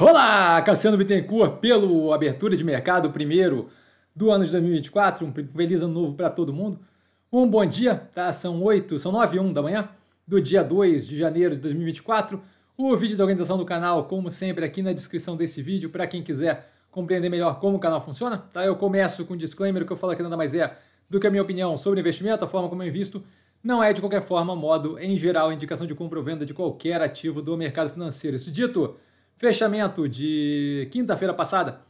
Olá, Cassiano Bittencourt, pelo Abertura de Mercado, primeiro do ano de 2024. Um feliz ano novo para todo mundo. Um bom dia, tá? São 8, são 9 e 1 da manhã do dia 2 de janeiro de 2024. O vídeo da organização do canal, como sempre, aqui na descrição desse vídeo, para quem quiser compreender melhor como o canal funciona. Tá? Eu começo com um disclaimer, que eu falo aqui nada mais é do que a minha opinião sobre investimento, a forma como eu invisto, não é de qualquer forma, modo, em geral, indicação de compra ou venda de qualquer ativo do mercado financeiro. Isso dito, Fechamento de quinta-feira passada.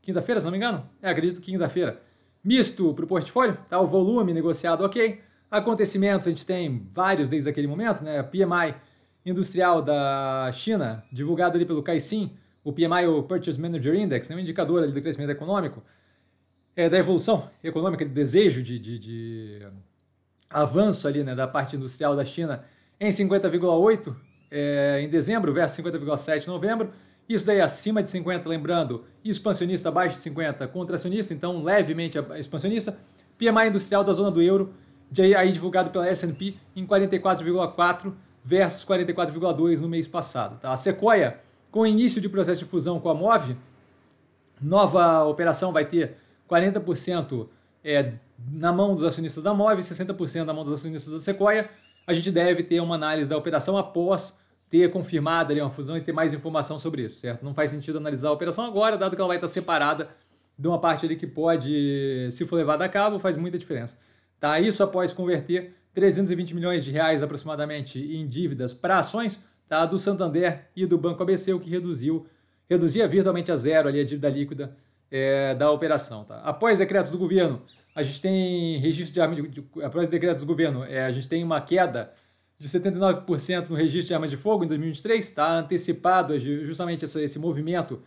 Quinta-feira, se não me engano? É, acredito que quinta-feira. Misto para o portfólio, tá? O volume negociado, ok. Acontecimentos, a gente tem vários desde aquele momento, né? PMI industrial da China, divulgado ali pelo Caixin, o PMI, o Purchase Manager Index, né? um indicador ali do crescimento econômico, é, da evolução econômica, do desejo de, de, de avanço ali, né? Da parte industrial da China em 50,8 é, em dezembro versus 50,7 em novembro. Isso daí acima de 50, lembrando, expansionista abaixo de 50, contracionista, então levemente expansionista. PMI industrial da zona do euro, de aí divulgado pela S&P em 44,4 versus 44,2 no mês passado. Tá? A Sequoia, com o início de processo de fusão com a MOV, nova operação vai ter 40% é, na mão dos acionistas da MOV, 60% na mão dos acionistas da Sequoia. A gente deve ter uma análise da operação após ter confirmado ali uma fusão e ter mais informação sobre isso, certo? Não faz sentido analisar a operação agora, dado que ela vai estar separada de uma parte ali que pode, se for levada a cabo, faz muita diferença. Tá? Isso após converter 320 milhões de reais aproximadamente em dívidas para ações tá? do Santander e do Banco ABC, o que reduziu, reduzia virtualmente a zero ali a dívida líquida é, da operação. Tá? Após decretos do governo, a gente tem registro de, de após decretos do governo, é, a gente tem uma queda de 79% no registro de armas de fogo em 2023, está antecipado justamente essa, esse movimento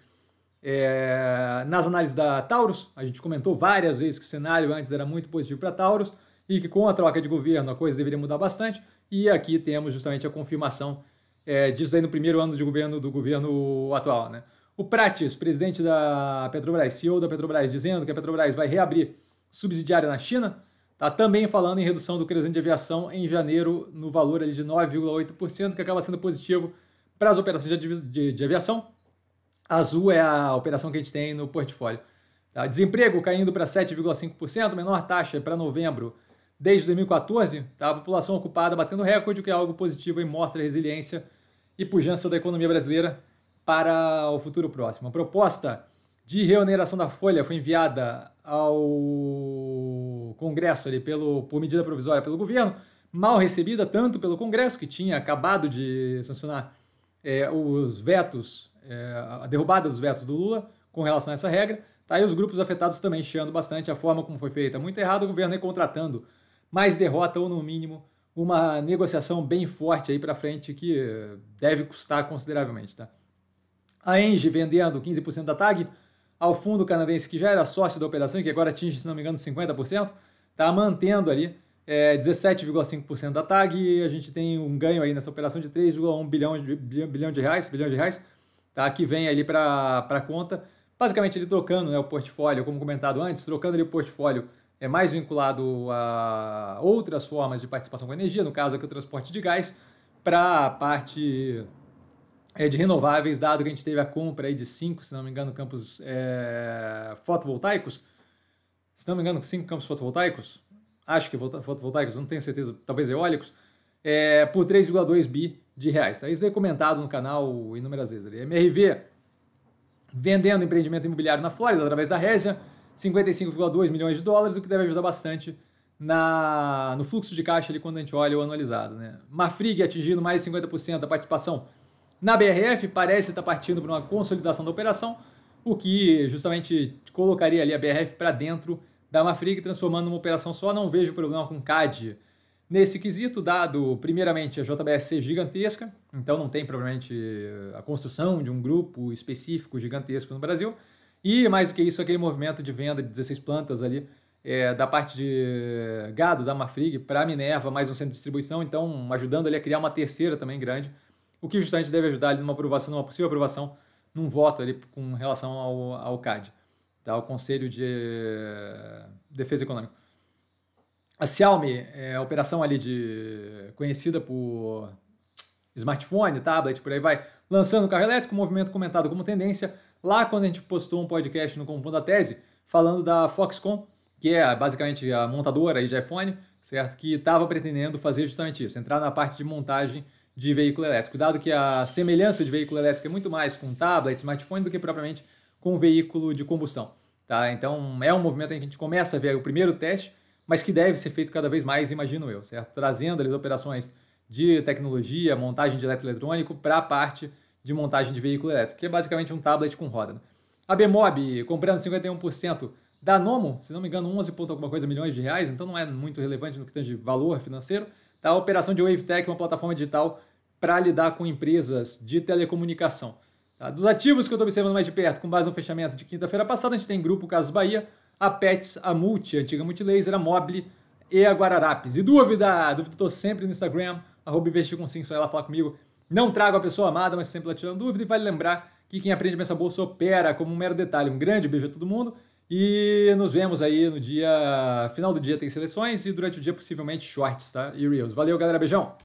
é, nas análises da Taurus. A gente comentou várias vezes que o cenário antes era muito positivo para Taurus e que com a troca de governo a coisa deveria mudar bastante. E aqui temos justamente a confirmação é, disso aí no primeiro ano de governo do governo atual. Né? O Prates, presidente da Petrobras, CEO da Petrobras, dizendo que a Petrobras vai reabrir subsidiária na China Tá também falando em redução do crescimento de aviação em janeiro no valor ali de 9,8%, que acaba sendo positivo para as operações de, de, de, aviação. Azul é a operação que a gente tem no portfólio. Tá? Desemprego caindo para 7,5%, menor taxa para novembro desde 2014. Tá? A população ocupada batendo recorde, o que é algo positivo e mostra a resiliência e pujança da economia brasileira para o futuro próximo. A proposta de reoneração da folha foi enviada ao Congresso ali pelo, por medida provisória pelo governo, mal recebida tanto pelo Congresso, que tinha acabado de sancionar é, os vetos, é, a derrubada dos vetos do Lula com relação a essa regra. Tá aí os grupos afetados também chiando bastante a forma como foi feita. Muito errado o governo contratando mais derrota ou, no mínimo, uma negociação bem forte aí para frente que deve custar consideravelmente, tá? A Engie vendendo 15% da TAG, ao fundo canadense, que já era sócio da operação, que agora atinge, se não me engano, 50%, está mantendo ali é, 17,5% da TAG e a gente tem um ganho aí nessa operação de 3,1 bilhão de, bilhão de reais, bilhão de reais, tá? que vem ali para a conta. Basicamente ele trocando né, o portfólio, como comentado antes, trocando ali o portfólio é mais vinculado a outras formas de participação com energia, no caso aqui é o transporte de gás, para a parte é, de renováveis, dado que a gente teve a compra aí de cinco, se não me engano, campos é, fotovoltaicos. Se não me engano, cinco campos fotovoltaicos. Acho que fotovoltaicos, não tenho certeza, talvez eólicos. É, por 3,2 bi de reais. Tá? Isso é comentado no canal inúmeras vezes. Ali. MRV vendendo empreendimento imobiliário na Flórida através da Resia, 55,2 milhões de dólares, o que deve ajudar bastante na, no fluxo de caixa ali quando a gente olha o anualizado. Né? Mafrig atingindo mais 50% da participação na BRF, parece estar partindo para uma consolidação da operação, o que justamente colocaria ali a BRF para dentro da Mafrig, transformando uma operação só. Não vejo problema com CAD nesse quesito, dado, primeiramente, a JBS ser gigantesca, então não tem, provavelmente, a construção de um grupo específico gigantesco no Brasil. E, mais do que isso, aquele movimento de venda de 16 plantas ali é, da parte de gado da Mafrig para Minerva, mais um centro de distribuição, então ajudando ali a criar uma terceira também grande o que justamente deve ajudar ele numa aprovação, numa possível aprovação, num voto ali com relação ao, ao CAD, tá? ao Conselho de eh, Defesa Econômica. A Xiaomi é a operação ali de conhecida por smartphone, tablet, por aí vai, lançando o carro elétrico, movimento comentado como tendência. Lá quando a gente postou um podcast no Compondo da Tese, falando da Foxconn, que é basicamente a montadora aí de iPhone, certo? Que estava pretendendo fazer justamente isso, entrar na parte de montagem de veículo elétrico, dado que a semelhança de veículo elétrico é muito mais com tablet, smartphone do que propriamente com veículo de combustão. Tá? Então é um movimento em que a gente começa a ver o primeiro teste, mas que deve ser feito cada vez mais, imagino eu, certo? Trazendo as operações de tecnologia, montagem de eletroeletrônico para a parte de montagem de veículo elétrico, que é basicamente um tablet com roda. Né? A Bemob comprando 51% da Nomo, se não me engano, 11 ponto alguma coisa milhões de reais, então não é muito relevante no que tange valor financeiro. Tá? A operação de WaveTech, uma plataforma digital para lidar com empresas de telecomunicação. Tá? Dos ativos que eu estou observando mais de perto, com base no fechamento de quinta-feira passada, a gente tem Grupo Casos Bahia, a Pets, a Multi, a antiga Multilaser, a Mobile e a Guararapes. E dúvida, dúvida estou sempre no Instagram, arroba investir com sim, só ela fala comigo. Não trago a pessoa amada, mas sempre lá tirando dúvida. E vale lembrar que quem aprende nessa bolsa opera como um mero detalhe. Um grande beijo a todo mundo. E nos vemos aí no dia. Final do dia tem seleções e durante o dia possivelmente shorts, tá? E Reels. Valeu, galera. Beijão!